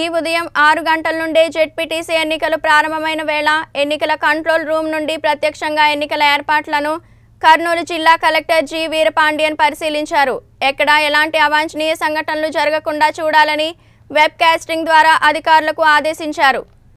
ఈ ఉదయం ఆరు గంటల నుండే జెడ్పీటీసీ ఎన్నికలు ప్రారంభమైన వేళ ఎన్నికల కంట్రోల్ రూమ్ నుండి ప్రత్యక్షంగా ఎన్నికల ఏర్పాట్లను కర్నూలు జిల్లా కలెక్టర్ జి వీరపాండియన్ పరిశీలించారు ఎక్కడా ఎలాంటి అవాంఛనీయ సంఘటనలు జరగకుండా చూడాలని వెబ్ ద్వారా అధికారులకు ఆదేశించారు